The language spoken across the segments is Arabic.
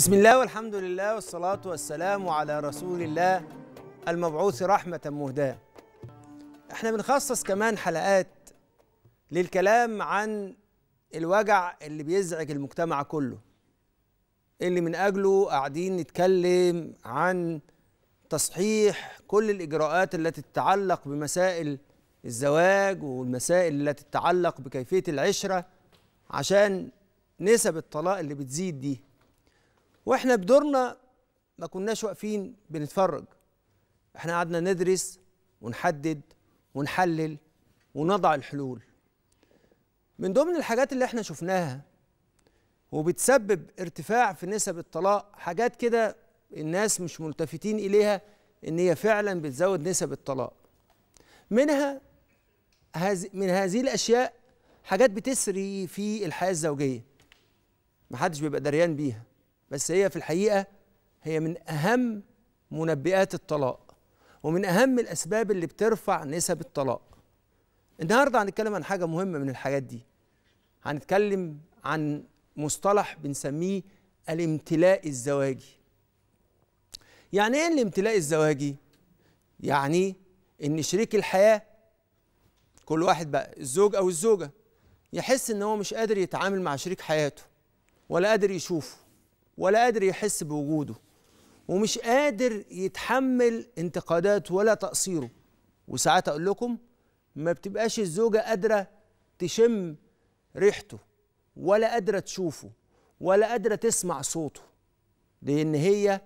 بسم الله والحمد لله والصلاة والسلام على رسول الله المبعوث رحمة مهداة احنا بنخصص كمان حلقات للكلام عن الوجع اللي بيزعج المجتمع كله اللي من أجله قاعدين نتكلم عن تصحيح كل الإجراءات التي تتعلق بمسائل الزواج والمسائل التي تتعلق بكيفية العشرة عشان نسب الطلاق اللي بتزيد دي واحنا بدورنا ما كناش واقفين بنتفرج احنا قعدنا ندرس ونحدد ونحلل ونضع الحلول من ضمن الحاجات اللي احنا شفناها وبتسبب ارتفاع في نسب الطلاق حاجات كده الناس مش ملتفتين اليها ان هي فعلا بتزود نسب الطلاق منها من هذه الاشياء حاجات بتسري في الحياه الزوجيه محدش بيبقى دريان بيها بس هي في الحقيقه هي من اهم منبئات الطلاق ومن اهم الاسباب اللي بترفع نسب الطلاق النهارده هنتكلم عن حاجه مهمه من الحاجات دي هنتكلم عن مصطلح بنسميه الامتلاء الزواجي يعني ايه الامتلاء الزواجي يعني ان شريك الحياه كل واحد بقى الزوج او الزوجه يحس ان هو مش قادر يتعامل مع شريك حياته ولا قادر يشوفه ولا قادر يحس بوجوده ومش قادر يتحمل انتقادات ولا تقصيره وساعات اقول لكم ما بتبقاش الزوجه قادره تشم ريحته ولا قادره تشوفه ولا قادره تسمع صوته لان هي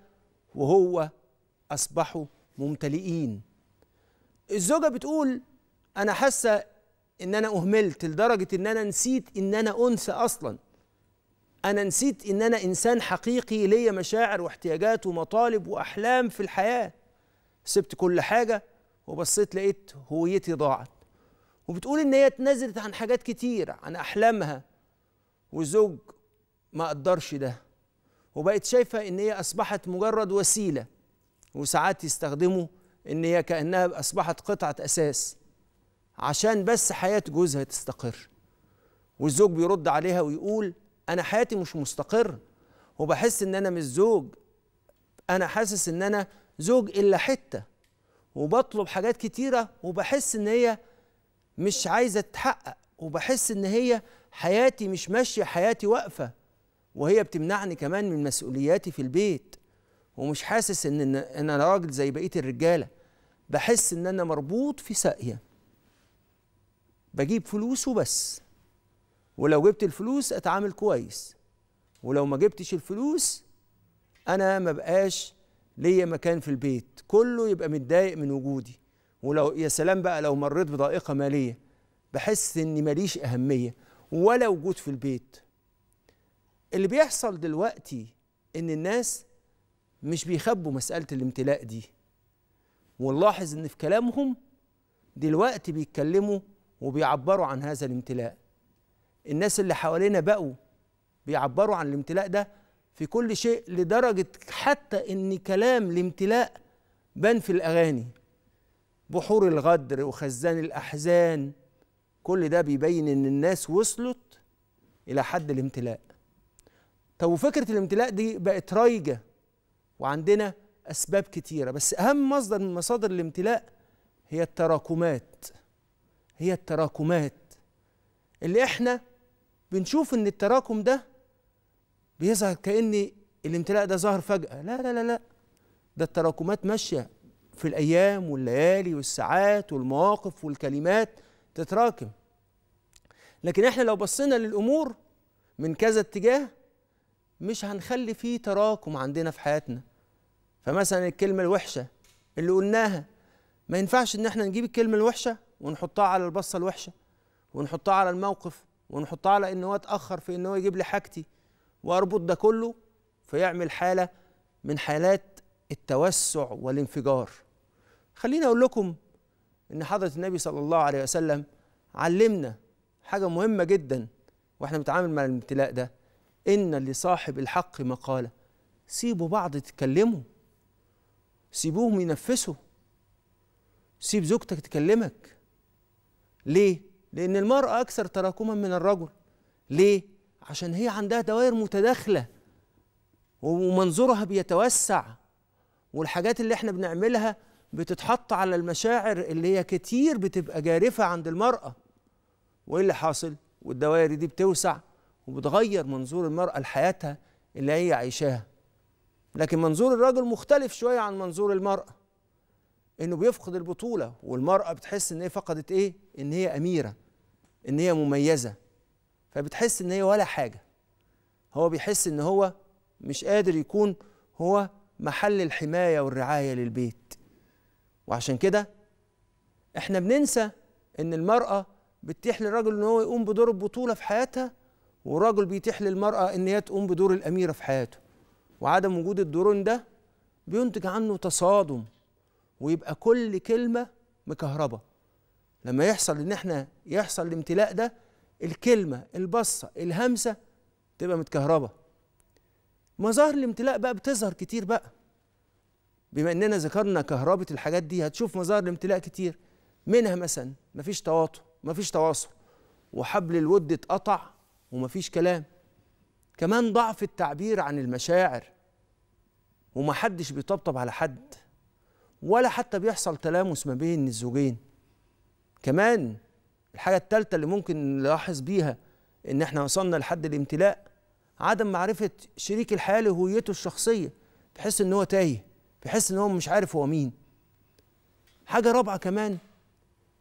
وهو اصبحوا ممتلئين الزوجه بتقول انا حاسه ان انا اهملت لدرجه ان انا نسيت ان انا انثى اصلا أنا نسيت إن أنا إنسان حقيقي ليا مشاعر واحتياجات ومطالب وأحلام في الحياة سبت كل حاجة وبصيت لقيت هويتي ضاعت وبتقول إن هي اتنازلت عن حاجات كتير عن أحلامها وزوج ما قدرش ده وبقت شايفة إن هي أصبحت مجرد وسيلة وساعات يستخدموا إن هي كأنها أصبحت قطعة أساس عشان بس حياة جوزها تستقر والزوج بيرد عليها ويقول انا حياتي مش مستقر وبحس ان انا مش زوج انا حاسس ان انا زوج الا حته وبطلب حاجات كتيره وبحس ان هي مش عايزه تتحقق وبحس ان هي حياتي مش ماشيه حياتي واقفه وهي بتمنعني كمان من مسؤولياتي في البيت ومش حاسس ان انا راجل زي بقيه الرجاله بحس ان انا مربوط في ساقيه بجيب فلوس وبس ولو جبت الفلوس اتعامل كويس ولو ما جبتش الفلوس انا ما بقاش ليا مكان في البيت كله يبقى متضايق من وجودي ولو يا سلام بقى لو مريت بضائقه ماليه بحس اني ماليش اهميه ولا وجود في البيت اللي بيحصل دلوقتي ان الناس مش بيخبوا مساله الامتلاء دي ونلاحظ ان في كلامهم دلوقتي بيتكلموا وبيعبروا عن هذا الامتلاء الناس اللي حوالينا بقوا بيعبروا عن الامتلاء ده في كل شيء لدرجة حتى إن كلام الامتلاء بان في الأغاني بحور الغدر وخزان الأحزان كل ده بيبين إن الناس وصلت إلى حد الامتلاء طب وفكرة الامتلاء دي بقت رايجة وعندنا أسباب كتيرة بس أهم مصدر من مصادر الامتلاء هي التراكمات هي التراكمات اللي احنا بنشوف ان التراكم ده بيظهر كأن الامتلاء ده ظهر فجأة لا لا لا لا ده التراكمات ماشية في الأيام والليالي والساعات والمواقف والكلمات تتراكم لكن احنا لو بصينا للأمور من كذا اتجاه مش هنخلي فيه تراكم عندنا في حياتنا فمثلا الكلمة الوحشة اللي قلناها ما ينفعش ان احنا نجيب الكلمة الوحشة ونحطها على البصة الوحشة ونحطها على الموقف ونحطها على ان هو اتاخر في ان هو يجيب لي حاجتي واربط ده كله فيعمل حاله من حالات التوسع والانفجار خليني اقول لكم ان حضره النبي صلى الله عليه وسلم علمنا حاجه مهمه جدا واحنا بنتعامل مع الامتلاء ده ان لصاحب الحق مقاله سيبوا بعض تتكلموا سيبوهم ينفسوا سيب زوجتك تكلمك ليه لأن المرأة أكثر تراكما من الرجل ليه؟ عشان هي عندها دوائر متداخلة ومنظورها بيتوسع والحاجات اللي احنا بنعملها بتتحط على المشاعر اللي هي كتير بتبقى جارفة عند المرأة وإيه اللي حاصل؟ والدوائر دي بتوسع وبتغير منظور المرأة لحياتها اللي هي عايشاها لكن منظور الرجل مختلف شوية عن منظور المرأة انه بيفقد البطولة والمرأة بتحس ان هي فقدت ايه ان هي اميرة ان هي مميزه فبتحس ان هي ولا حاجه هو بيحس ان هو مش قادر يكون هو محل الحمايه والرعايه للبيت وعشان كده احنا بننسى ان المراه بتتيح للراجل ان هو يقوم بدور البطوله في حياتها والراجل بيتيح للمراه ان هي تقوم بدور الاميره في حياته وعدم وجود الدورين ده بينتج عنه تصادم ويبقى كل كلمه مكهربه لما يحصل ان احنا يحصل الامتلاء ده الكلمه البصه الهمسه تبقى متكهربه مظاهر الامتلاء بقى بتظهر كتير بقى بما اننا ذكرنا كهربه الحاجات دي هتشوف مظاهر الامتلاء كتير منها مثلا مفيش تواطؤ مفيش تواصل وحبل الود اتقطع ومفيش كلام كمان ضعف التعبير عن المشاعر ومحدش بيطبطب على حد ولا حتى بيحصل تلامس ما بين الزوجين كمان الحاجة الثالثة اللي ممكن نلاحظ بيها إن إحنا وصلنا لحد الامتلاء عدم معرفة شريك الحياة لهويته الشخصية تحس إن هو تايه بيحس إن هو مش عارف هو مين حاجة رابعة كمان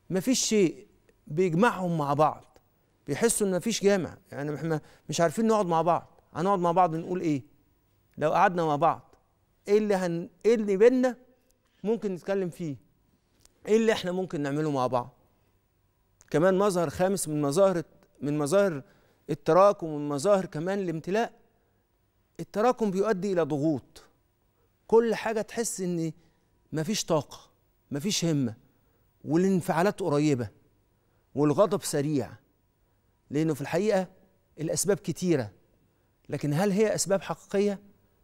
مفيش شيء بيجمعهم مع بعض بيحسوا إن مفيش جامع يعني إحنا مش عارفين نقعد مع بعض هنقعد مع بعض نقول إيه لو قعدنا مع بعض إيه اللي هن إيه اللي بينا ممكن نتكلم فيه إيه اللي إحنا ممكن نعمله مع بعض كمان مظهر خامس من مظاهر من مظاهر التراكم ومن مظاهر كمان الامتلاء التراكم بيؤدي الى ضغوط كل حاجه تحس ان مفيش طاقه مفيش همه والانفعالات قريبه والغضب سريع لانه في الحقيقه الاسباب كتيره لكن هل هي اسباب حقيقيه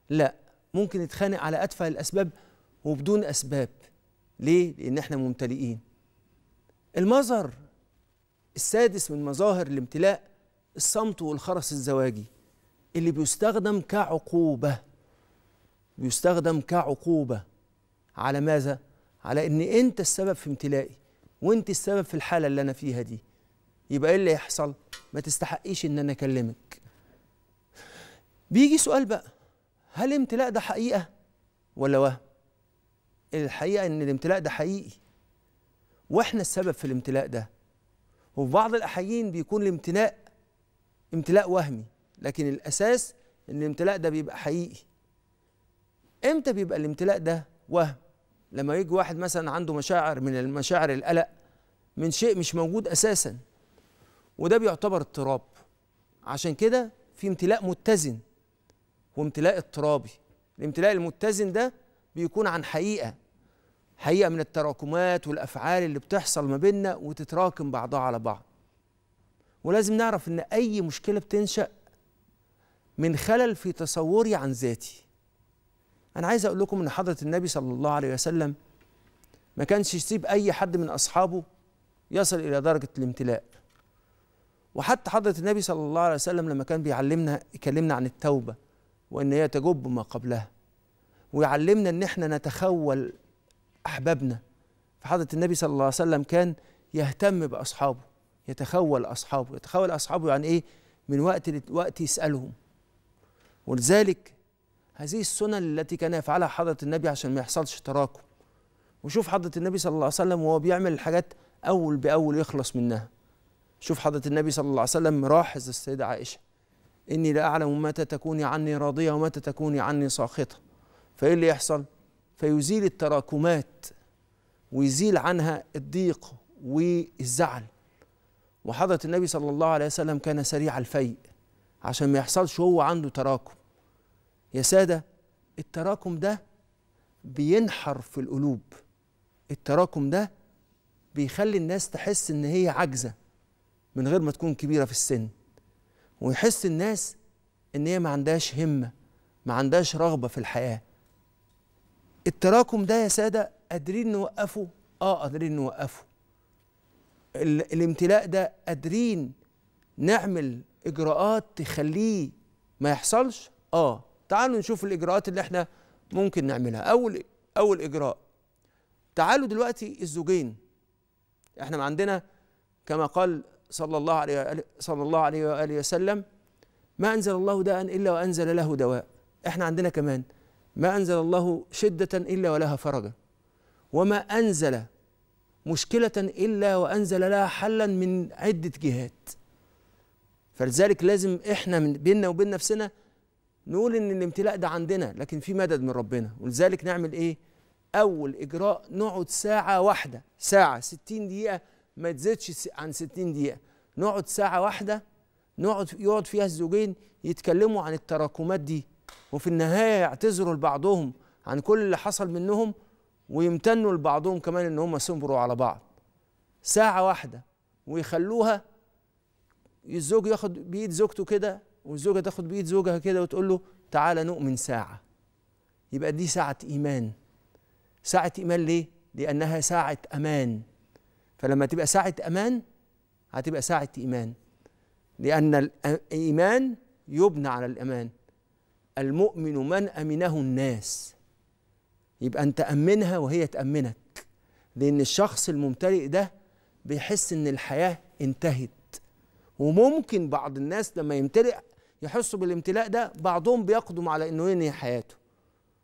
لا ممكن نتخانق على اتفه الاسباب وبدون اسباب ليه لان احنا ممتلئين المظهر السادس من مظاهر الامتلاء الصمت والخرس الزواجي اللي بيستخدم كعقوبة بيستخدم كعقوبة على ماذا؟ على إن أنت السبب في امتلائي وأنت السبب في الحالة اللي أنا فيها دي يبقى إيه اللي يحصل؟ ما تستحقيش إن أنا أكلمك بيجي سؤال بقى هل الامتلاء ده حقيقة ولا وهم؟ الحقيقة إن الامتلاء ده حقيقي واحنا السبب في الامتلاء ده وفي بعض الاحيان بيكون الامتلاء امتلاء وهمي لكن الأساس إن الامتلاء ده بيبقى حقيقي إمتى بيبقى الامتلاء ده وهم لما يجي واحد مثلا عنده مشاعر من المشاعر القلق من شيء مش موجود أساسا وده بيعتبر اضطراب عشان كده في امتلاء متزن وامتلاء اضطرابي الامتلاء المتزن ده بيكون عن حقيقة حقيقه من التراكمات والافعال اللي بتحصل ما بيننا وتتراكم بعضها على بعض ولازم نعرف ان اي مشكله بتنشا من خلل في تصوري عن ذاتي انا عايز اقول لكم ان حضره النبي صلى الله عليه وسلم ما كانش يسيب اي حد من اصحابه يصل الى درجه الامتلاء وحتى حضره النبي صلى الله عليه وسلم لما كان بيعلمنا يكلمنا عن التوبه وان هي تجب ما قبلها ويعلمنا ان احنا نتخول أحبابنا فحضرة النبي صلى الله عليه وسلم كان يهتم بأصحابه يتخول أصحابه يتخول أصحابه يعني إيه من وقت لوقت يسألهم ولذلك هذه السنن التي كان يفعلها حضرة النبي عشان ما يحصلش تراكم وشوف حضرة النبي صلى الله عليه وسلم وهو بيعمل الحاجات أول بأول يخلص منها شوف حضرة النبي صلى الله عليه وسلم ملاحظ السيدة عائشة إني لا أعلم متى تكوني عني راضية ومتى تكوني عني ساخطة فإيه اللي يحصل؟ فيزيل التراكمات ويزيل عنها الضيق والزعل وحضرة النبي صلى الله عليه وسلم كان سريع الفيء عشان ما يحصلش هو عنده تراكم يا سادة التراكم ده بينحر في القلوب التراكم ده بيخلي الناس تحس ان هي عاجزة من غير ما تكون كبيرة في السن ويحس الناس ان هي ما عندهاش همة ما عندهاش رغبة في الحياة التراكم ده يا ساده قادرين نوقفه اه قادرين نوقفه الامتلاء ده قادرين نعمل اجراءات تخليه ما يحصلش اه تعالوا نشوف الاجراءات اللي احنا ممكن نعملها اول اول اجراء تعالوا دلوقتي الزوجين احنا ما عندنا كما قال صلى الله عليه صلى الله عليه واله وسلم ما انزل الله داء الا وانزل له دواء احنا عندنا كمان ما أنزل الله شدة إلا ولها فرجا وما أنزل مشكلة إلا وأنزل لها حلا من عدة جهات فلذلك لازم إحنا من بيننا وبين نفسنا نقول إن الامتلاء ده عندنا لكن في مدد من ربنا ولذلك نعمل إيه؟ أول إجراء نقعد ساعة واحدة ساعة 60 دقيقة ما تزيدش عن 60 دقيقة نقعد ساعة واحدة نقعد يقعد فيها الزوجين يتكلموا عن التراكمات دي وفي النهايه يعتذروا لبعضهم عن كل اللي حصل منهم ويمتنوا لبعضهم كمان ان هم صبروا على بعض ساعه واحده ويخلوها الزوج ياخد بايد زوجته كده والزوجه تاخد بايد زوجها كده وتقول له تعالى نؤمن ساعه يبقى دي ساعه ايمان ساعه ايمان ليه لانها ساعه امان فلما تبقى ساعه امان هتبقى ساعه ايمان لان الايمان يبنى على الامان المؤمن من أمنه الناس يبقى أنت أمنها وهي تأمنك لأن الشخص الممتلئ ده بيحس إن الحياة انتهت وممكن بعض الناس لما يمتلئ يحسوا بالامتلاء ده بعضهم بيقدم على إنه ينهي حياته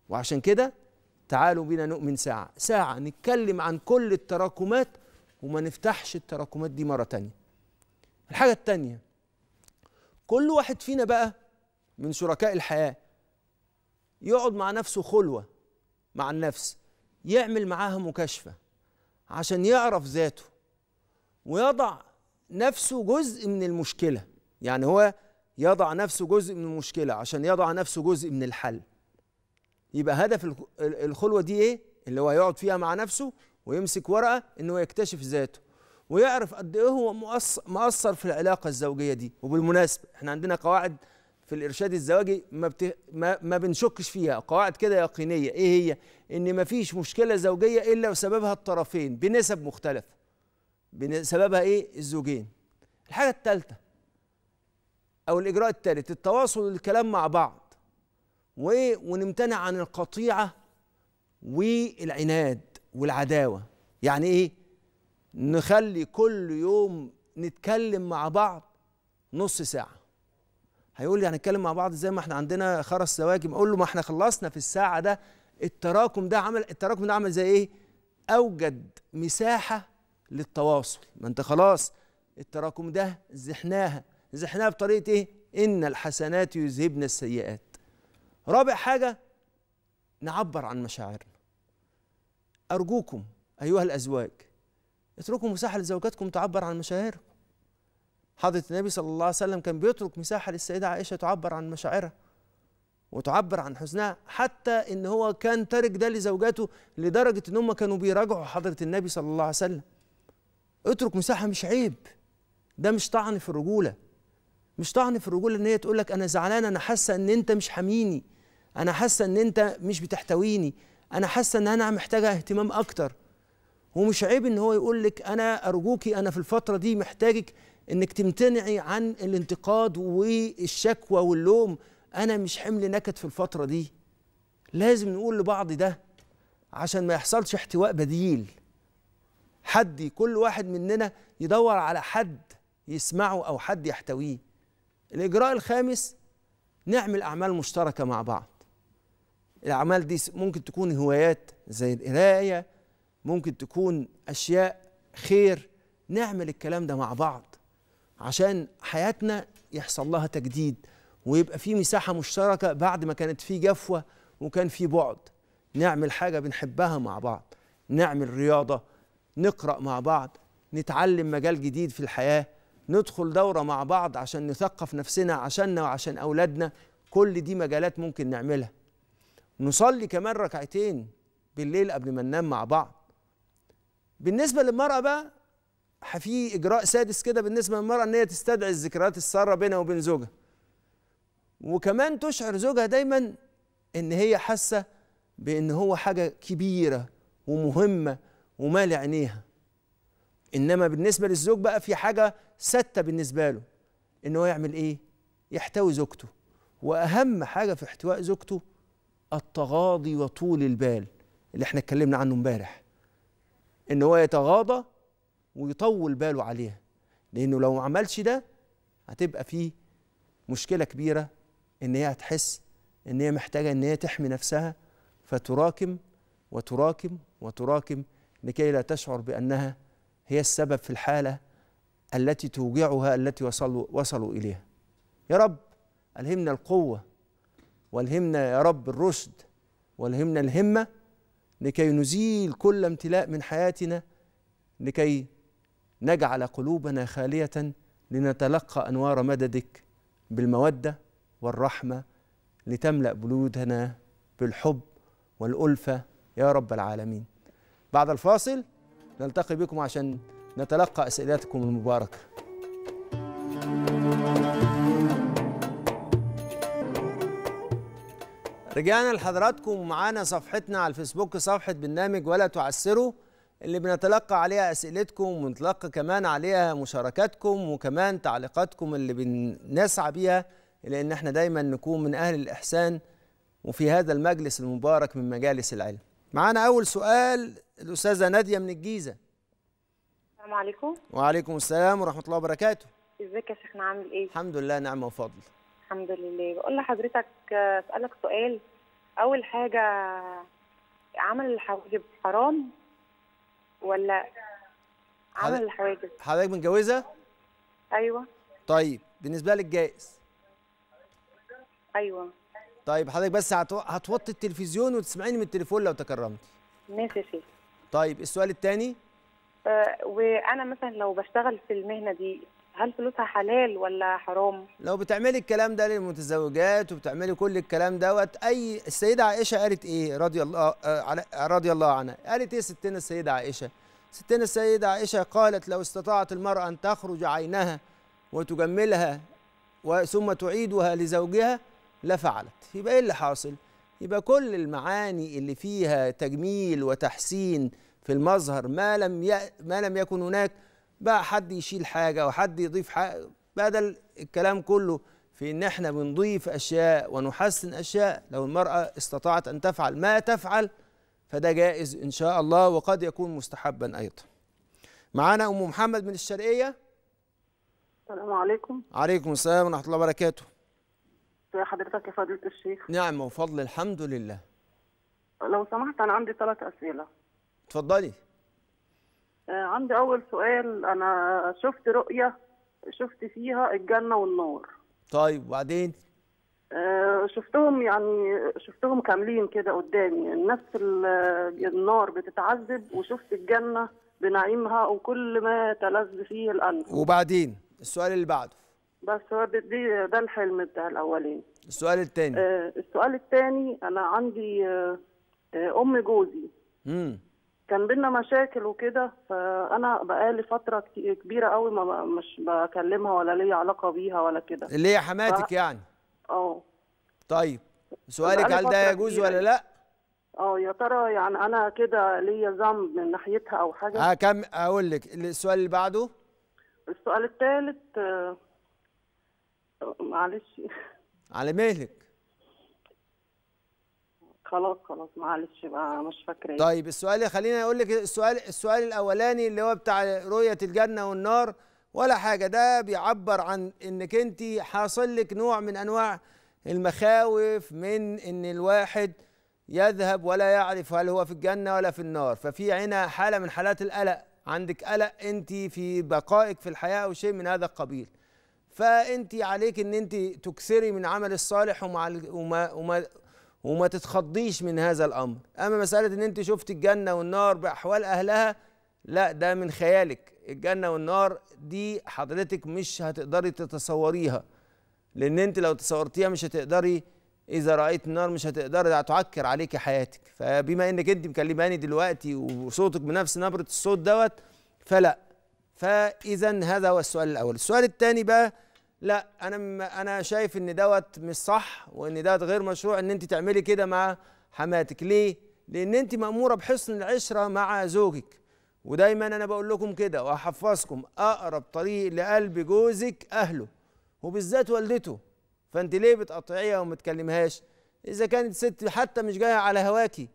وعشان كده تعالوا بينا نؤمن ساعة ساعة نتكلم عن كل التراكمات وما نفتحش التراكمات دي مرة تانية الحاجة التانية كل واحد فينا بقى من شركاء الحياة يقعد مع نفسه خلوه مع النفس يعمل معاها مكاشفه عشان يعرف ذاته ويضع نفسه جزء من المشكله يعني هو يضع نفسه جزء من المشكله عشان يضع نفسه جزء من الحل يبقى هدف الخلوه دي ايه اللي هو يقعد فيها مع نفسه ويمسك ورقه ان هو يكتشف ذاته ويعرف قد ايه هو مؤثر في العلاقه الزوجيه دي وبالمناسبه احنا عندنا قواعد في الارشاد الزواجي ما, بت... ما ما بنشكش فيها قواعد كده يقينيه ايه هي ان ما فيش مشكله زوجيه الا وسببها الطرفين بنسب مختلفه سببها ايه الزوجين الحاجه الثالثه او الاجراء الثالث التواصل والكلام مع بعض ونمتنع عن القطيعه والعناد والعداوه يعني ايه نخلي كل يوم نتكلم مع بعض نص ساعه هيقول لي هنتكلم مع بعض زي ما احنا عندنا خرس سواجم اقول له ما احنا خلصنا في الساعه ده التراكم ده عمل التراكم ده عمل زي ايه اوجد مساحه للتواصل ما انت خلاص التراكم ده زحناها زحناها بطريقه ايه ان الحسنات يذهبن السيئات رابع حاجه نعبر عن مشاعرنا ارجوكم ايها الازواج اتركوا مساحه لزوجاتكم تعبر عن مشاعركم حضرة النبي صلى الله عليه وسلم كان بيترك مساحة للسيدة عائشة تعبر عن مشاعرها وتعبر عن حزنها حتى ان هو كان تارك ده لزوجاته لدرجة ان هم كانوا بيراجعوا حضرة النبي صلى الله عليه وسلم اترك مساحة مش عيب ده مش طعن في الرجولة مش طعن في الرجولة ان هي تقول لك انا زعلانة انا حاسة ان انت مش حاميني انا حاسة ان انت مش بتحتويني انا حاسة ان انا محتاجة اهتمام اكتر ومش عيب ان هو يقول لك انا ارجوكي انا في الفترة دي محتاجك انك تمتنعي عن الانتقاد والشكوى واللوم انا مش حمل نكد في الفتره دي لازم نقول لبعض ده عشان ما يحصلش احتواء بديل حد كل واحد مننا يدور على حد يسمعه او حد يحتويه الاجراء الخامس نعمل اعمال مشتركه مع بعض الاعمال دي ممكن تكون هوايات زي القرايه ممكن تكون اشياء خير نعمل الكلام ده مع بعض عشان حياتنا يحصل لها تجديد ويبقى في مساحة مشتركة بعد ما كانت في جفوة وكان في بعد نعمل حاجة بنحبها مع بعض نعمل رياضة نقرأ مع بعض نتعلم مجال جديد في الحياة ندخل دورة مع بعض عشان نثقف نفسنا عشاننا وعشان أولادنا كل دي مجالات ممكن نعملها نصلي كمان ركعتين بالليل قبل ما ننام مع بعض بالنسبة للمرأة بقى في اجراء سادس كده بالنسبه للمراه ان هي تستدعي الذكريات الساره بينها وبين زوجها وكمان تشعر زوجها دايما ان هي حاسه بان هو حاجه كبيره ومهمه ومال عينيها انما بالنسبه للزوج بقى في حاجه ثابته بالنسبه له ان هو يعمل ايه يحتوي زوجته واهم حاجه في احتواء زوجته التغاضي وطول البال اللي احنا اتكلمنا عنه امبارح ان هو يتغاضى ويطول باله عليها لانه لو ما عملش ده هتبقى فيه مشكله كبيره ان هي هتحس ان هي محتاجه ان هي تحمي نفسها فتراكم وتراكم وتراكم لكي لا تشعر بانها هي السبب في الحاله التي توجعها التي وصلوا وصلوا اليها يا رب الهمنا القوه والهمنا يا رب الرشد والهمنا الهمه لكي نزيل كل امتلاء من حياتنا لكي نجعل قلوبنا خالية لنتلقى أنوار مددك بالمودة والرحمة لتملأ بلودنا بالحب والألفة يا رب العالمين بعد الفاصل نلتقي بكم عشان نتلقى أسئلتكم المباركة رجعنا لحضراتكم ومعانا صفحتنا على الفيسبوك صفحة برنامج ولا تعسروا اللي بنتلقى عليها اسئلتكم ونتلقى كمان عليها مشاركاتكم وكمان تعليقاتكم اللي بنسعى بيها لان احنا دايما نكون من اهل الاحسان وفي هذا المجلس المبارك من مجالس العلم معانا اول سؤال الاستاذه ناديه من الجيزه السلام عليكم وعليكم السلام ورحمه الله وبركاته ازيك يا شيخنا عامل ايه الحمد لله نعمه وفضل الحمد لله بقول لحضرتك اسالك سؤال اول حاجه عمل الحواجب حرام ولا عمل الحواجز حضرتك متجوزه ايوه طيب بالنسبه لك جائز ايوه طيب حضرتك بس هتوطي التلفزيون وتسمعيني من التليفون لو تكرمتي ماشي يا طيب السؤال الثاني أه وانا مثلا لو بشتغل في المهنه دي هل فلوسها حلال ولا حرام لو بتعملي الكلام ده للمتزوجات وبتعملي كل الكلام دوت اي السيده عائشه قالت ايه رضي الله آه، رضي الله عنها قالت ايه ستنا السيده عائشه ستنا السيده عائشه قالت لو استطاعت المراه ان تخرج عينها وتجملها ثم تعيدها لزوجها لفعلت يبقى ايه اللي حاصل يبقى كل المعاني اللي فيها تجميل وتحسين في المظهر ما لم ما لم يكن هناك بقى حد يشيل حاجه او حد يضيف حاجه بدل الكلام كله في ان احنا بنضيف اشياء ونحسن اشياء لو المراه استطاعت ان تفعل ما تفعل فده جائز ان شاء الله وقد يكون مستحبا ايضا معانا ام محمد من الشرقيه السلام عليكم عليكم السلام ورحمه الله وبركاته ازي حضرتك يا فضيله الشيخ نعم وفضل الحمد لله لو سمحت انا عندي ثلاث اسئله اتفضلي آه، عندي أول سؤال أنا شفت رؤية شفت فيها الجنة والنار طيب وبعدين؟ آه، شفتهم يعني شفتهم كاملين كده قدامي نفس النار بتتعذب وشفت الجنة بنعيمها وكل ما تلذ فيه القلب وبعدين السؤال اللي بعده بس هو دي ده الحلم بتاع الأولين السؤال الثاني آه، السؤال الثاني انا عندي ام جوزي امم كان بينا مشاكل وكده فانا بقالي فتره كبيره قوي ما مش بكلمها ولا ليا علاقه بيها ولا كده اللي هي حماتك ف... يعني اه طيب سؤالك هل ده يجوز ولا لا اه يا ترى يعني انا كده ليا ذنب من ناحيتها او حاجه آه، كم اقول لك السؤال اللي بعده السؤال الثالث آه، معلش على مهلك خلاص خلاص معلش بقى مش فاكراه إيه. طيب السؤال خلينا اقول لك السؤال السؤال الاولاني اللي هو بتاع رؤيه الجنه والنار ولا حاجه ده بيعبر عن انك انت حاصل لك نوع من انواع المخاوف من ان الواحد يذهب ولا يعرف هل هو في الجنه ولا في النار ففي هنا حاله من حالات القلق عندك قلق انت في بقائك في الحياه او شيء من هذا القبيل فانت عليك ان انت تكسري من عمل الصالح وما, وما وما تتخضيش من هذا الامر اما مساله ان انت شفت الجنه والنار باحوال اهلها لا ده من خيالك الجنه والنار دي حضرتك مش هتقدري تتصوريها لان انت لو تصورتيها مش هتقدري اذا رايت النار مش هتقدري تعكر عليك حياتك فبما انك انت مكلماني دلوقتي وصوتك بنفس نبره الصوت دوت فلا فاذا هذا هو السؤال الاول السؤال الثاني بقى لا انا انا شايف ان دوت مش صح وان دوت غير مشروع ان انت تعملي كده مع حماتك ليه لان انت ماموره بحسن العشره مع زوجك ودايما انا بقول لكم كده واحفظكم اقرب طريق لقلب جوزك اهله وبالذات والدته فانت ليه بتقطعيها وما تكلمهاش اذا كانت ست حتى مش جايه على هواكي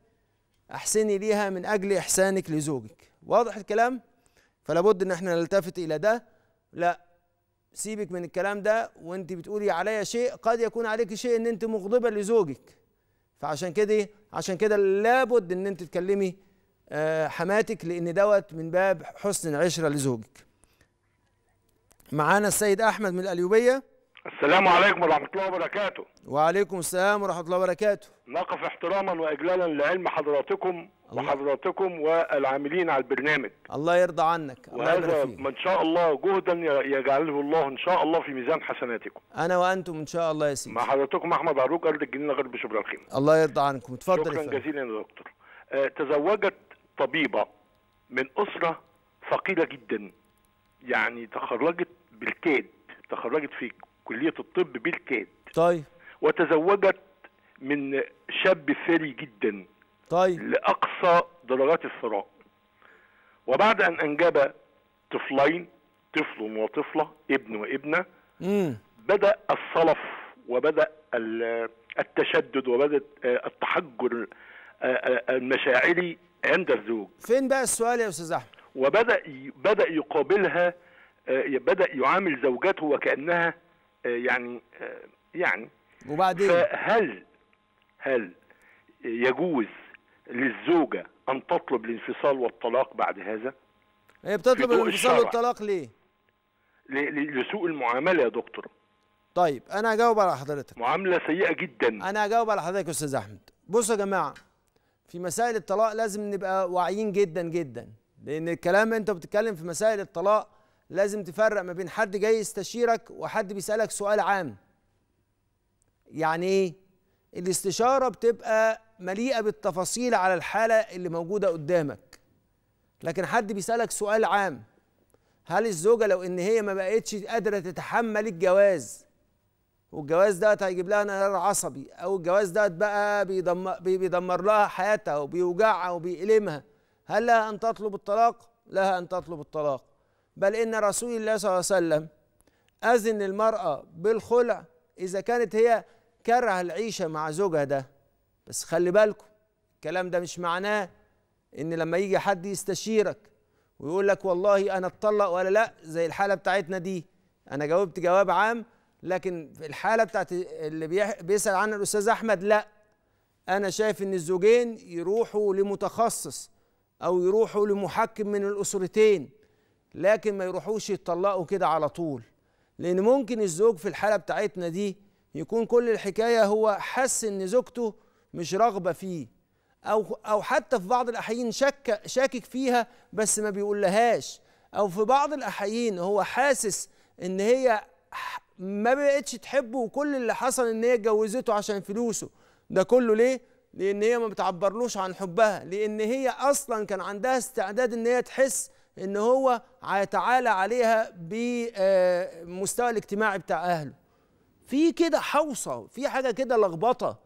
احسني ليها من اجل احسانك لزوجك واضح الكلام فلا بد ان احنا نلتفت الى ده لا سيبك من الكلام ده وانت بتقولي عليا شيء قد يكون عليك شيء ان انت مغضبه لزوجك فعشان كده إيه؟ عشان كده لابد ان انت تكلمي آه، حماتك لان دوت من باب حسن العشره لزوجك معانا السيد احمد من الاليوبيه السلام عليكم ورحمة الله وبركاته وعليكم السلام ورحمة الله وبركاته نقف احتراما وإجلالا لعلم حضراتكم الله. وحضراتكم والعاملين على البرنامج الله يرضى عنك الله ما إن شاء الله جهدا يجعله الله إن شاء الله في ميزان حسناتكم أنا وأنتم إن شاء الله يا سيدي مع حضراتكم أحمد عروج أرض الجنينة غرب شبرا الخيمة الله يرضى عنكم اتفضل شكرا جزيلا يا دكتور آه، تزوجت طبيبة من أسرة ثقيلة جدا يعني تخرجت بالكاد تخرجت في كليه الطب بالكاد طيب وتزوجت من شاب ثري جدا طيب لاقصى درجات الثراء وبعد ان انجب طفلين طفل وطفله ابن وابنه مم. بدا الصلف وبدا التشدد وبدا آه، التحجر آه، آه، المشاعري عند الزوج فين بقى السؤال يا استاذ احمد وبدا بدا يقابلها بدا يعامل زوجته وكانها آه، يعني آه، يعني وبعدين فهل هل يجوز للزوجة أن تطلب الانفصال والطلاق بعد هذا؟ هي بتطلب الانفصال والطلاق ليه؟ لسوء المعاملة يا دكتور طيب أنا هجاوب على حضرتك معاملة سيئة جدا أنا هجاوب على حضرتك يا أستاذ أحمد بصوا يا جماعة في مسائل الطلاق لازم نبقى واعيين جدا جدا لأن الكلام أنت بتتكلم في مسائل الطلاق لازم تفرق ما بين حد جاي يستشيرك وحد بيسألك سؤال عام يعني ايه الاستشارة بتبقى مليئة بالتفاصيل على الحالة اللي موجودة قدامك لكن حد بيسألك سؤال عام هل الزوجة لو ان هي ما بقتش قادرة تتحمل الجواز والجواز ده هيجيب لها انهيار عصبي او الجواز ده بقى بيدمر, بيدمر لها حياتها وبيوجعها وبيألمها هل لها ان تطلب الطلاق؟ لها ان تطلب الطلاق بل إن رسول الله صلى الله عليه وسلم أذن المرأة بالخلع إذا كانت هي كره العيشة مع زوجها ده بس خلي بالكم الكلام ده مش معناه إن لما يجي حد يستشيرك ويقول لك والله أنا أتطلق ولا لأ زي الحالة بتاعتنا دي أنا جاوبت جواب عام لكن في الحالة بتاعت اللي بيسأل عنها الأستاذ أحمد لأ أنا شايف إن الزوجين يروحوا لمتخصص أو يروحوا لمحكم من الأسرتين لكن ما يروحوش يتطلقوا كده على طول لان ممكن الزوج في الحاله بتاعتنا دي يكون كل الحكايه هو حس ان زوجته مش راغبه فيه او او حتى في بعض الاحيان شك شاكك فيها بس ما بيقولهاش او في بعض الاحيان هو حاسس ان هي ما بقتش تحبه وكل اللي حصل ان هي اتجوزته عشان فلوسه ده كله ليه لان هي ما بتعبرلوش عن حبها لان هي اصلا كان عندها استعداد ان هي تحس ان هو هيتعالى عليها بمستوى الاجتماعي بتاع اهله في كده حوصه في حاجه كده لخبطه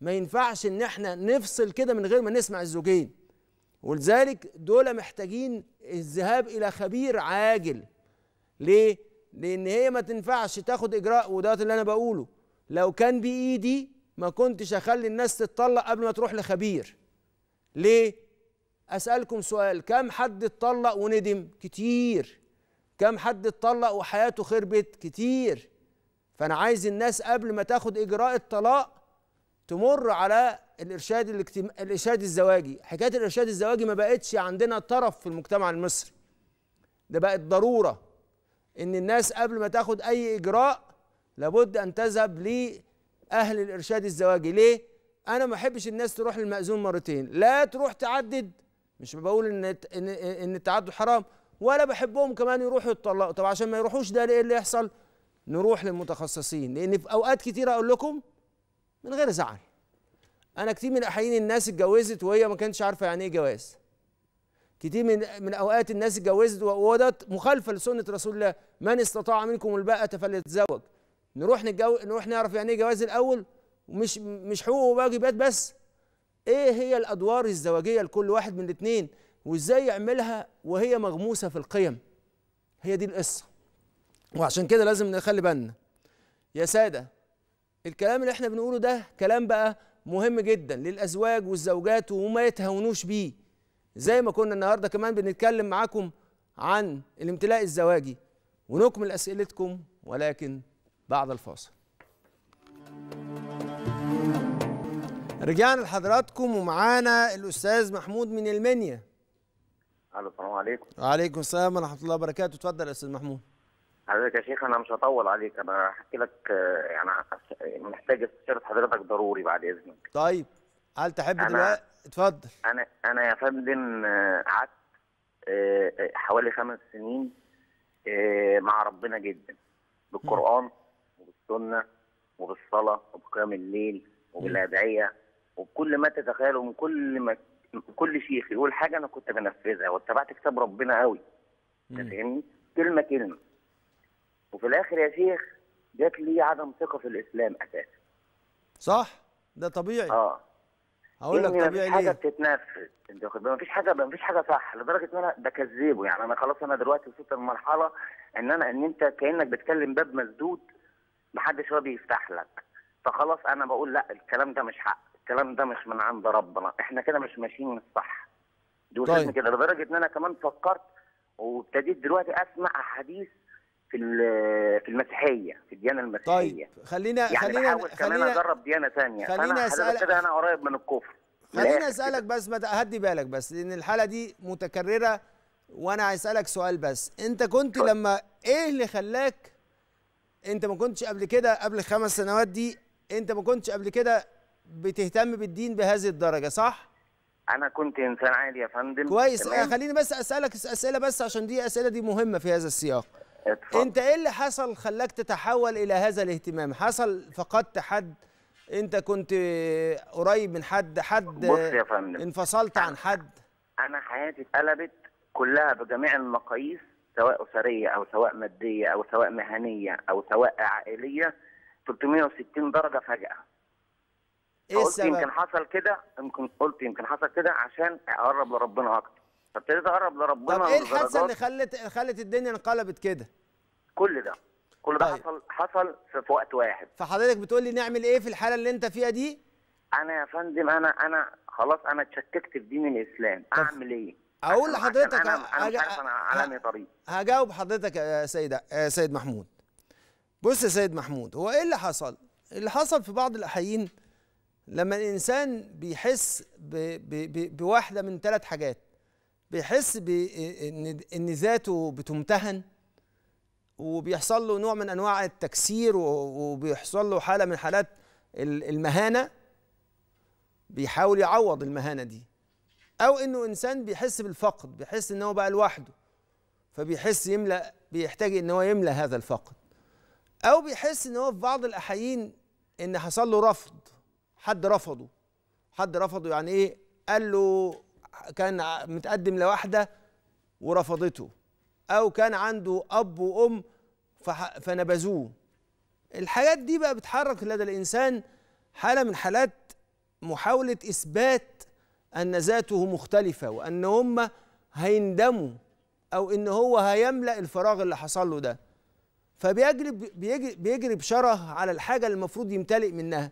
ما ينفعش ان احنا نفصل كده من غير ما نسمع الزوجين ولذلك دول محتاجين الذهاب الى خبير عاجل ليه لان هي ما تنفعش تاخد اجراء وده اللي انا بقوله لو كان بايدي ما كنتش اخلي الناس تتطلق قبل ما تروح لخبير ليه أسألكم سؤال كم حد اتطلق وندم كتير كم حد اتطلق وحياته خربت كتير فأنا عايز الناس قبل ما تاخد إجراء الطلاق تمر على الإرشاد الاجتم... الإرشاد الزواجي حكاية الإرشاد الزواجي ما بقتش عندنا طرف في المجتمع المصري ده بقت ضرورة إن الناس قبل ما تاخد أي إجراء لابد أن تذهب لأهل الإرشاد الزواجي ليه؟ أنا ما أحبش الناس تروح للمأذون مرتين لا تروح تعدد مش بقول ان ان ان التعدد حرام ولا بحبهم كمان يروحوا يتطلقوا طب عشان ما يروحوش ده ايه اللي يحصل نروح للمتخصصين لان في اوقات كتير اقول لكم من غير زعل انا كتير من احيان الناس اتجوزت وهي ما كانتش عارفه يعني ايه جواز كتير من من اوقات الناس اتجوزت وده مخالفه لسنه رسول الله من استطاع منكم الباءة فليتزوج نروح نتجوز نروح نعرف يعني ايه جواز الاول ومش مش حقوق وواجبات بس ايه هي الادوار الزواجيه لكل واحد من الاثنين وازاي يعملها وهي مغموسه في القيم هي دي القصه وعشان كده لازم نخلي بالنا يا ساده الكلام اللي احنا بنقوله ده كلام بقى مهم جدا للازواج والزوجات وما يتهونوش بيه زي ما كنا النهارده كمان بنتكلم معاكم عن الامتلاء الزواجي ونكمل اسئلتكم ولكن بعد الفاصل رجعنا لحضراتكم ومعانا الاستاذ محمود من المنيا الو السلام عليكم وعليكم السلام ورحمه الله وبركاته اتفضل يا استاذ محمود حضرتك يا شيخ انا مش هطول عليك انا هحكي لك آه، يعني محتاج استشاره حضرتك ضروري بعد اذنك طيب هل تحب دلوقتي اتفضل انا انا يا فندم آه، قعدت آه، حوالي خمس سنين مع ربنا جدا بالقران وبالسنه وبالصلاه وبقيام الليل وبالادعيه وكل ما تتخيله من كل ما كل شيخ يقول حاجه انا كنت بنفذها واتبعت كتاب ربنا قوي فاهمني كلمه كلمه وفي الاخر يا شيخ جات لي عدم ثقه في الاسلام اساسا صح ده طبيعي اه هقول لك طبيعي ليه؟ حاجه بتتنفذ انت واخد بالك مفيش حاجه مفيش حاجه صح لدرجه ان انا بكذبه يعني انا خلاص انا دلوقتي وصلت لمرحله ان انا ان انت كانك بتكلم باب مسدود محدش راضي يفتح لك فخلاص انا بقول لا الكلام ده مش حق الكلام ده مش من عند ربنا احنا كده مش ماشيين الصح دي وصلتني طيب. كده لدرجه ان انا كمان فكرت وابتديت دلوقتي اسمع احاديث في في المسيحيه في الديانه المسيحيه طيب خلينا يعني خلينا خلينا كمان اجرب ديانه ثانيه خلينا اسالك كده انا قريب من الكفر خلينا اسالك بس ما هدي بالك بس لان الحاله دي متكرره وانا هسالك سؤال بس انت كنت طيب. لما ايه اللي خلاك انت ما كنتش قبل كده قبل الخمس سنوات دي انت ما كنتش قبل كده بتهتم بالدين بهذه الدرجه صح انا كنت انسان عادي يا فندم كويس آه، تمام. خليني بس اسالك اسئله بس عشان دي اسئله دي مهمه في هذا السياق اتفضل. انت ايه اللي حصل خلاك تتحول الى هذا الاهتمام حصل فقدت حد انت كنت قريب من حد حد بص يا فندم انفصلت عن حد انا حياتي اتقلبت كلها بجميع المقاييس سواء اسريه او سواء ماديه او سواء مهنيه او سواء عائليه 360 درجه فجاه ايه قلت السبب؟ يمكن حصل كده يمكن قلت يمكن حصل كده عشان اقرب لربنا اكتر فابتديت اقرب لربنا طب ايه الحادثه اللي خلت خلت الدنيا انقلبت كده؟ كل ده كل ده طيب. حصل حصل في وقت واحد فحضرتك بتقول لي نعمل ايه في الحاله اللي انت فيها دي؟ انا يا فندم انا انا خلاص انا اتشككت في دين الاسلام طب. اعمل ايه؟ اقول لحضرتك انا انا مش عارف انا على طريق هجاوب حضرتك يا سيد يا سيد محمود بص يا سيد محمود هو ايه اللي حصل؟ اللي حصل في بعض الاحيان لما الانسان بيحس ب ب ب بواحده من ثلاث حاجات بيحس بان ان ذاته بتمتهن وبيحصل له نوع من انواع التكسير وبيحصل له حاله من حالات المهانه بيحاول يعوض المهانه دي او انه انسان بيحس بالفقد بيحس ان هو بقى لوحده فبيحس يملا بيحتاج ان هو يملا هذا الفقد او بيحس ان هو في بعض الاحيان ان حصل له رفض حد رفضه حد رفضه يعني ايه قال له كان متقدم لواحده ورفضته او كان عنده اب وام فنبذوه الحاجات دي بقى بتحرك لدى الانسان حاله من حالات محاوله اثبات ان ذاته مختلفه وان هم هيندموا او ان هو هيملا الفراغ اللي حصل له ده فبيجرب بيجرب شره على الحاجه اللي المفروض يمتلئ منها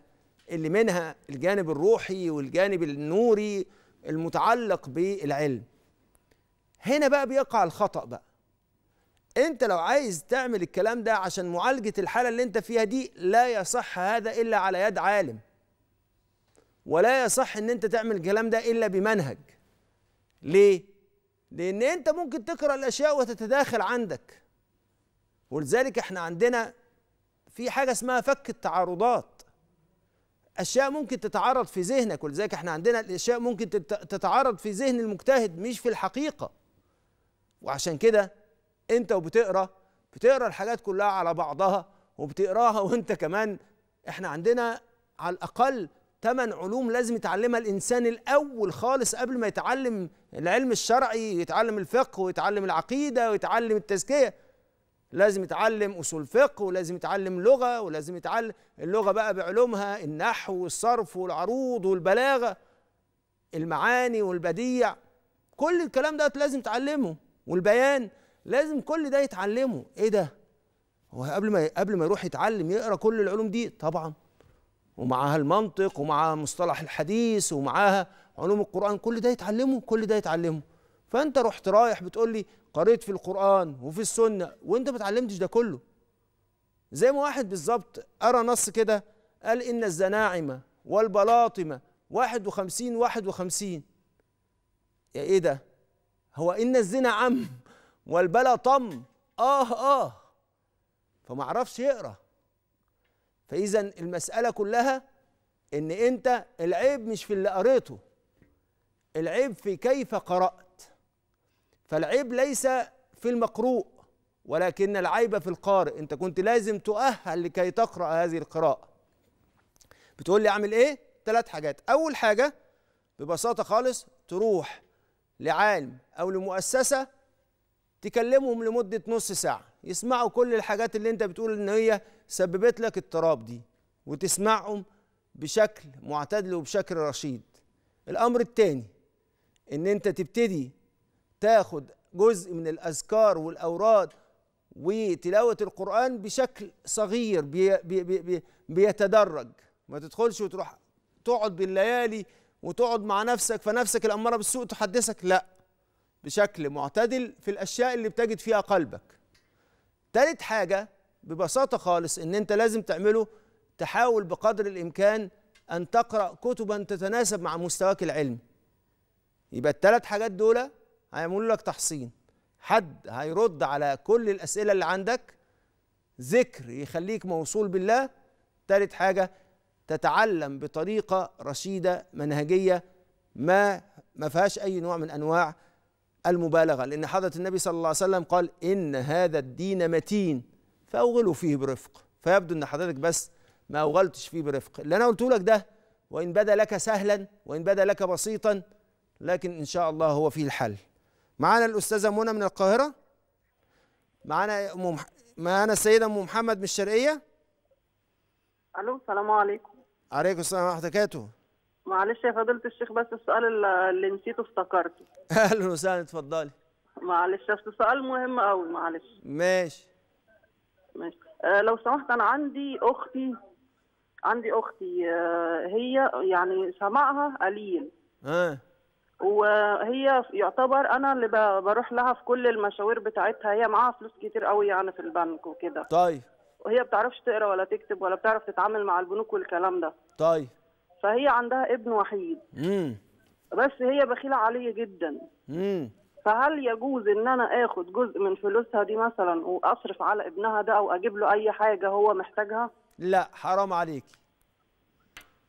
اللي منها الجانب الروحي والجانب النوري المتعلق بالعلم هنا بقى بيقع الخطأ بقى انت لو عايز تعمل الكلام ده عشان معالجة الحالة اللي انت فيها دي لا يصح هذا إلا على يد عالم ولا يصح ان انت تعمل الكلام ده إلا بمنهج ليه؟ لأن انت ممكن تقرأ الأشياء وتتداخل عندك ولذلك احنا عندنا في حاجة اسمها فك التعارضات اشياء ممكن تتعرض في ذهنك ولذلك احنا عندنا الاشياء ممكن تتعرض في ذهن المجتهد مش في الحقيقه وعشان كده انت وبتقرا بتقرا الحاجات كلها على بعضها وبتقراها وانت كمان احنا عندنا على الاقل ثمان علوم لازم يتعلمها الانسان الاول خالص قبل ما يتعلم العلم الشرعي ويتعلم الفقه ويتعلم العقيده ويتعلم التزكيه لازم يتعلم اصول فقه ولازم يتعلم لغه ولازم يتعلم اللغه بقى بعلومها النحو والصرف والعروض والبلاغه المعاني والبديع كل الكلام ده لازم يتعلمه والبيان لازم كل ده يتعلمه ايه ده هو قبل ما قبل ما يروح يتعلم يقرا كل العلوم دي طبعا ومعاها المنطق ومعاها مصطلح الحديث ومعاها علوم القران كل ده يتعلمه كل ده يتعلمه فانت رحت رايح بتقول لي قريت في القران وفي السنه وانت ما اتعلمتش ده كله زي ما واحد بالظبط قرا نص كده قال ان الزناعمه والبلاطمه 51 51 يا ايه ده هو ان الزنا عم والبلا طم اه اه فما عرفش يقرا فاذا المساله كلها ان انت العيب مش في اللي قريته العيب في كيف قرات فالعيب ليس في المقروء ولكن العيب في القارئ انت كنت لازم تؤهل لكي تقرا هذه القراءه بتقول لي اعمل ايه ثلاث حاجات اول حاجه ببساطه خالص تروح لعالم او لمؤسسه تكلمهم لمده نص ساعه يسمعوا كل الحاجات اللي انت بتقول ان هي سببت لك اضطراب دي وتسمعهم بشكل معتدل وبشكل رشيد الامر الثاني ان انت تبتدي تاخد جزء من الأذكار والأوراد وتلاوة القرآن بشكل صغير بي بي بي بيتدرج ما تدخلش وتروح تقعد بالليالي وتقعد مع نفسك فنفسك الأمارة بالسوء تحدثك لا بشكل معتدل في الأشياء اللي بتجد فيها قلبك ثالث حاجة ببساطة خالص إن أنت لازم تعمله تحاول بقدر الإمكان أن تقرأ كتبا تتناسب مع مستواك العلمي يبقى الثلاث حاجات دول هيعملوا لك تحصين حد هيرد على كل الأسئلة اللي عندك ذكر يخليك موصول بالله تالت حاجة تتعلم بطريقة رشيدة منهجية ما ما فيهاش أي نوع من أنواع المبالغة لأن حضرة النبي صلى الله عليه وسلم قال إن هذا الدين متين فأوغلوا فيه برفق فيبدو أن حضرتك بس ما أوغلتش فيه برفق اللي أنا قلت لك ده وإن بدا لك سهلا وإن بدا لك بسيطا لكن إن شاء الله هو فيه الحل معانا الاستاذه منى من القاهره معانا ام معانا السيده ام محمد من الشرقيه الو السلام عليكم عليكم السلام ورحمه الله وبركاته معلش يا فضيله الشيخ بس السؤال اللي نسيته افتكرته اهلا وسهلا اتفضلي معلش بس سؤال مهم قوي معلش ماشي ماشي أه لو سمحت انا عندي اختي عندي اختي أه هي يعني سمعها قليل اه وهي يعتبر انا اللي بروح لها في كل المشاوير بتاعتها هي معاها فلوس كتير قوي يعني في البنك وكده طيب وهي بتعرفش تقرا ولا تكتب ولا بتعرف تتعامل مع البنوك والكلام ده طيب فهي عندها ابن وحيد امم بس هي بخيله عليه جدا امم فهل يجوز ان انا اخد جزء من فلوسها دي مثلا واصرف على ابنها ده او اجيب له اي حاجه هو محتاجها لا حرام عليك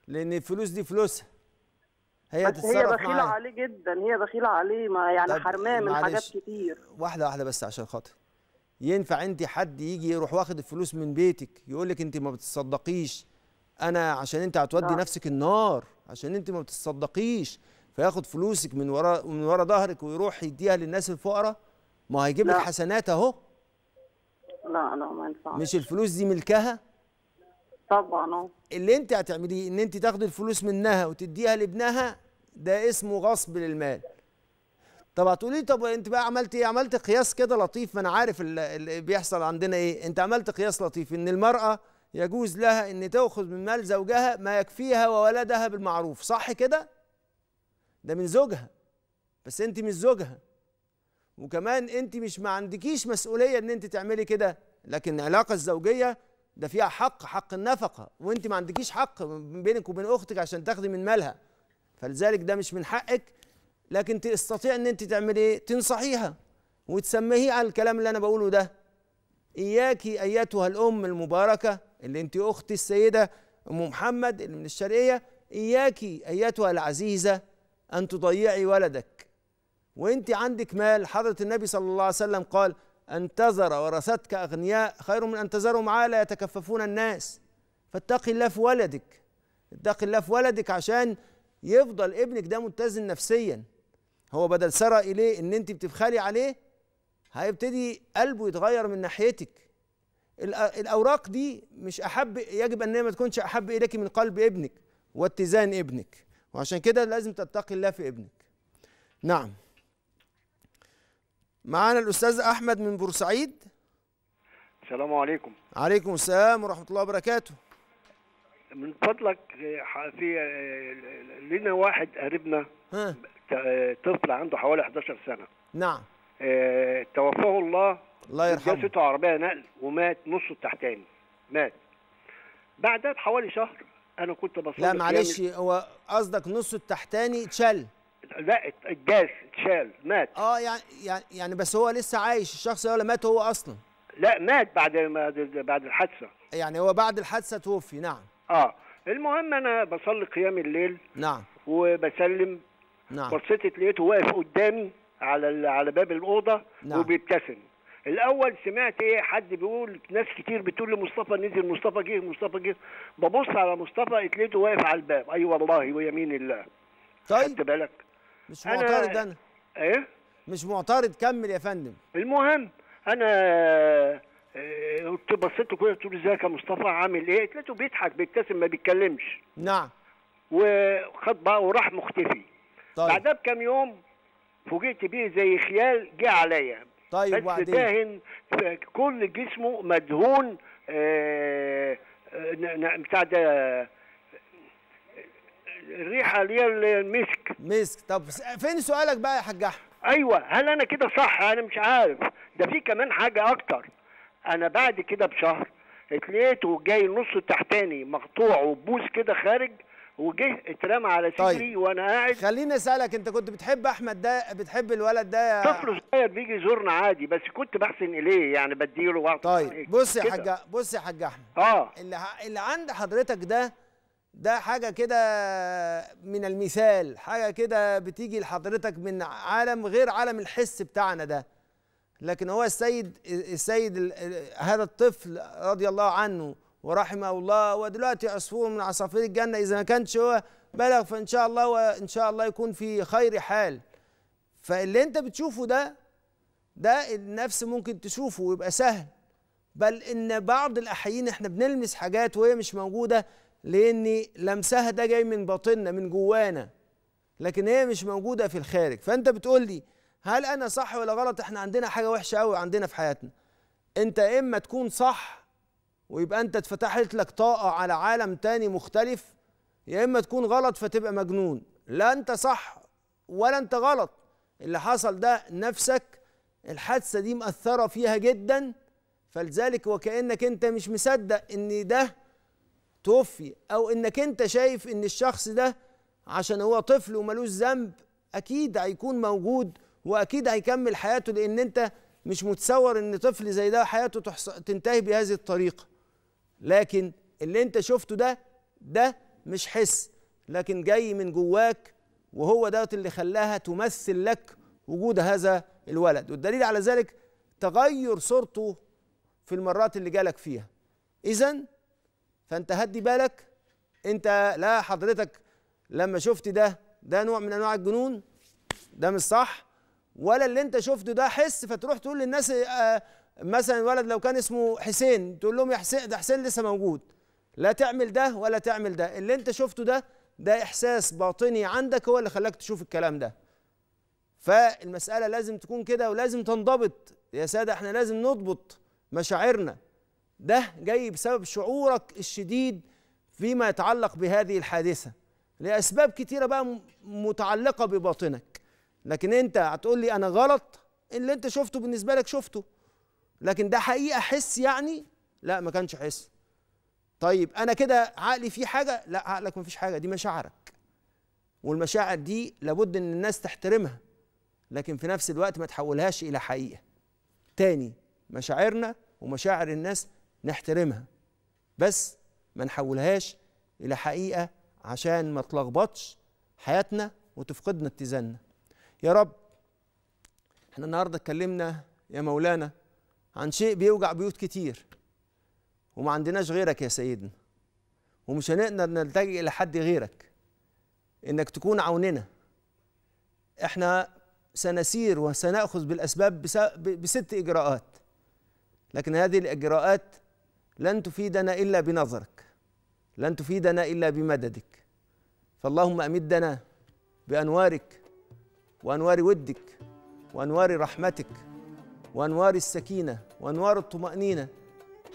لان الفلوس دي فلوسها هي بس هي بخيله معاي. عليه جدا هي بخيله عليه ما يعني حرماه من حاجات كتير واحده واحده بس عشان خاطر ينفع انت حد يجي يروح واخد الفلوس من بيتك يقول لك انت ما بتصدقيش انا عشان انت هتودي آه. نفسك النار عشان انت ما بتصدقيش فياخد فلوسك من ورا من ورا ظهرك ويروح يديها للناس الفقراء ما هيجيب لك حسنات اهو لا لا ما ينفعش مش الفلوس دي ملكها طبعا اه اللي انت هتعمليه ان انت تاخدي الفلوس منها وتديها لابنها ده اسمه غصب للمال طب هتقولي طب انت بقى عملتي ايه عملت قياس كده لطيف ما انا عارف اللي بيحصل عندنا ايه انت عملت قياس لطيف ان المراه يجوز لها ان تاخذ من مال زوجها ما يكفيها وولدها بالمعروف صح كده ده من زوجها بس انت مش زوجها وكمان انت مش ما عندكيش مسؤوليه ان انت تعملي كده لكن العلاقه الزوجيه ده فيها حق حق النفقه وانت ما عندكيش حق بينك وبين اختك عشان تاخدي من مالها فلذلك ده مش من حقك لكن تستطيع ان انت تعملي ايه تنصحيها وتسميه على الكلام اللي انا بقوله ده اياك ايتها الام المباركه اللي انت اختي السيده ام محمد اللي من الشرقيه اياك ايتها العزيزه ان تضيعي ولدك وانت عندك مال حضره النبي صلى الله عليه وسلم قال أن تزر ورثتك أغنياء خير من أن معاه عالة يتكففون الناس فاتق الله في ولدك اتق الله في ولدك عشان يفضل ابنك ده متزن نفسيا هو بدل سرى إليه إن أنت بتبخلي عليه هيبتدي قلبه يتغير من ناحيتك الأوراق دي مش أحب يجب أن ما تكونش أحب إليك من قلب ابنك واتزان ابنك وعشان كده لازم تتقي الله في ابنك نعم معانا الاستاذ احمد من بورسعيد السلام عليكم عليكم السلام ورحمه الله وبركاته من فضلك في آه، لنا واحد قريبنا طفل عنده حوالي 11 سنه نعم آه، توفاه الله الله يرحمه جلسته عربيه نقل ومات نصه التحتاني مات بعدها بحوالي شهر انا كنت بصلي لا معلش هو قصدك نصه التحتاني اتشل لا الجاز اتشال مات اه يعني-, يعني يعني بس هو لسه عايش الشخص ده ولا مات هو اصلا لا مات بعد بعد الحادثه يعني هو بعد الحادثه توفي نعم اه المهم انا بصلي قيام الليل نعم وبسلم نعم بصيت لقيته واقف قدامي على على باب الاوضه نعم. وبيبتسم الاول سمعت ايه حد بيقول ناس كتير بتقول لمصطفى نزل مصطفى جه مصطفى جه ببص على مصطفى لقيته واقف على الباب اي أيوة والله ويمين الله طيب خدت بالك مش أنا معترض انا ايه مش معترض كمل يا فندم المهم انا آه، قلت بصيت كده قلت له ازيك يا مصطفى عامل ايه؟ لقيته بيضحك بيبتسم ما بيتكلمش نعم وخد بقى وراح مختفي طيب بعدها بكام يوم فوجئت بيه زي خيال جه عليا طيب بس وبعدين داهن كل جسمه مدهون آه, آه، بتاع ده الريحه اللي هي المسك مسك طب فين سؤالك بقى يا حاج احمد ايوه هل انا كده صح انا مش عارف ده في كمان حاجه اكتر انا بعد كده بشهر اتلقيته جاي نصه تحتاني مقطوع وبوس كده خارج وجه اترمى على صدري طيب. وانا قاعد خليني اسالك انت كنت بتحب احمد ده بتحب الولد ده يا طفل صغير بيجي يزورنا عادي بس كنت بحسن اليه يعني بديله وقت طيب بص يا حاج بص يا حاج احمد اه اللي ه... اللي عند حضرتك ده ده حاجه كده من المثال حاجه كده بتيجي لحضرتك من عالم غير عالم الحس بتاعنا ده لكن هو السيد السيد هذا الطفل رضي الله عنه ورحمه الله ودلوقتي عصفور من عصافير الجنه اذا ما كانش هو بلغ فان شاء الله وان شاء الله يكون في خير حال فاللي انت بتشوفه ده ده النفس ممكن تشوفه ويبقى سهل بل ان بعض الاحيين احنا بنلمس حاجات وهي مش موجوده لان لمسها ده جاي من باطننا من جوانا لكن هي مش موجوده في الخارج فانت بتقول لي هل انا صح ولا غلط احنا عندنا حاجه وحشه قوي عندنا في حياتنا انت اما تكون صح ويبقى انت اتفتحت لك طاقه على عالم تاني مختلف يا اما تكون غلط فتبقى مجنون لا انت صح ولا انت غلط اللي حصل ده نفسك الحادثه دي مأثره فيها جدا فلذلك وكانك انت مش مصدق ان ده توفي او انك انت شايف ان الشخص ده عشان هو طفل وملوش ذنب اكيد هيكون موجود واكيد هيكمل حياته لان انت مش متصور ان طفل زي ده حياته تحص... تنتهي بهذه الطريقه لكن اللي انت شفته ده ده مش حس لكن جاي من جواك وهو دوت اللي خلاها تمثل لك وجود هذا الولد والدليل على ذلك تغير صورته في المرات اللي جالك فيها اذا فانت هدي بالك انت لا حضرتك لما شفت ده ده نوع من انواع الجنون ده مش صح ولا اللي انت شفته ده حس فتروح تقول للناس آه، مثلا الولد لو كان اسمه حسين تقول لهم يا حسين ده حسين لسه موجود لا تعمل ده ولا تعمل ده اللي انت شفته ده ده احساس باطني عندك هو اللي خلاك تشوف الكلام ده فالمساله لازم تكون كده ولازم تنضبط يا ساده احنا لازم نضبط مشاعرنا ده جاي بسبب شعورك الشديد فيما يتعلق بهذه الحادثه لاسباب كتيره بقى متعلقه بباطنك لكن انت هتقول لي انا غلط اللي انت شفته بالنسبه لك شفته لكن ده حقيقه حس يعني لا ما كانش حس طيب انا كده عقلي فيه حاجه لا عقلك ما فيش حاجه دي مشاعرك والمشاعر دي لابد ان الناس تحترمها لكن في نفس الوقت ما تحولهاش الى حقيقه تاني مشاعرنا ومشاعر الناس نحترمها بس ما نحولهاش الى حقيقه عشان ما تلخبطش حياتنا وتفقدنا اتزاننا يا رب احنا النهارده اتكلمنا يا مولانا عن شيء بيوجع بيوت كتير وما عندناش غيرك يا سيدنا ومش هنقدر نلتجئ الى حد غيرك انك تكون عوننا احنا سنسير وسناخذ بالاسباب بست اجراءات لكن هذه الاجراءات لن تفيدنا الا بنظرك لن تفيدنا الا بمددك فاللهم امدنا بانوارك وانوار ودك وانوار رحمتك وانوار السكينه وانوار الطمانينه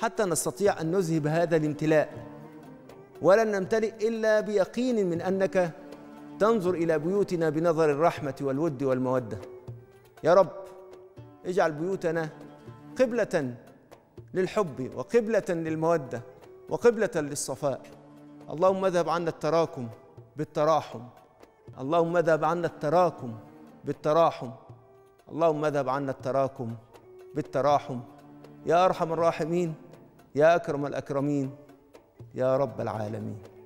حتى نستطيع ان نذهب هذا الامتلاء ولن نمتلئ الا بيقين من انك تنظر الى بيوتنا بنظر الرحمه والود والموده يا رب اجعل بيوتنا قبله للحب وقبلة للمودة وقبلة للصفاء اللهم اذهب عنا التراكم بالتراحم اللهم اذهب عنا التراكم بالتراحم اللهم اذهب عنا التراكم بالتراحم يا ارحم الراحمين يا اكرم الاكرمين يا رب العالمين